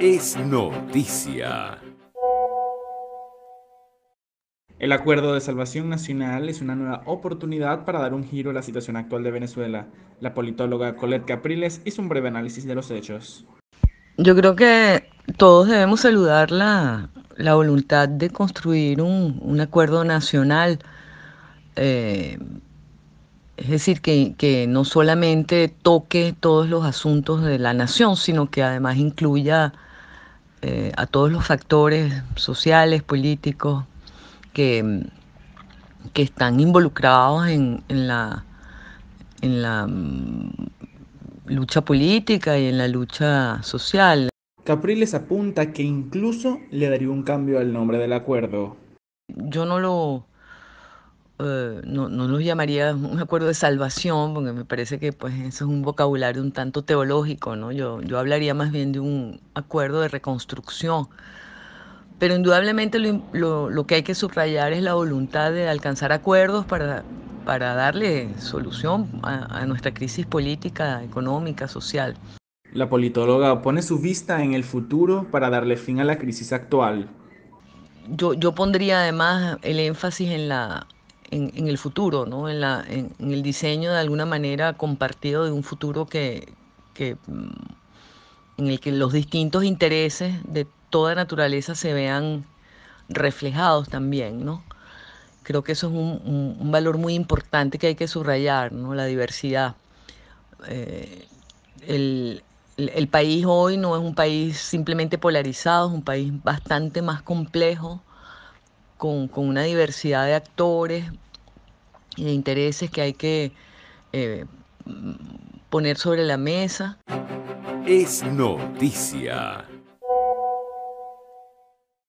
es noticia. El Acuerdo de Salvación Nacional es una nueva oportunidad para dar un giro a la situación actual de Venezuela. La politóloga Colette Capriles hizo un breve análisis de los hechos. Yo creo que todos debemos saludar la, voluntad de construir un, acuerdo nacional. Eh, es decir, que, que, no solamente toque todos los asuntos de la nación, sino que además incluya eh, a todos los factores sociales, políticos que, que están involucrados en, en, la, en la mm, lucha política y en la lucha social. Capriles apunta que incluso le daría un cambio al nombre del acuerdo. Yo no lo eh, no, no nos llamaría un acuerdo de salvación, porque me parece que pues, eso es un vocabulario un tanto teológico, ¿no? Yo, yo hablaría más bien de un acuerdo de reconstrucción. Pero indudablemente lo, que hay que subrayar es la voluntad de alcanzar acuerdos para, para darle solución a, a nuestra crisis política, económica, social. La politóloga pone su vista en el futuro para darle fin a la crisis actual. Yo, yo, pondría además el énfasis en la en, el futuro, ¿no? en, la, en, el diseño de alguna manera compartido de un futuro que, que, mm, en el que los distintos intereses de toda naturaleza se vean reflejados también. ¿no? Creo que eso es un, un, valor muy importante que hay que subrayar, ¿no? la diversidad. Eh, el, el, país hoy no es un país simplemente polarizado, es un país bastante más complejo con, una diversidad de actores y de intereses que hay que eh, poner sobre la mesa. Es noticia.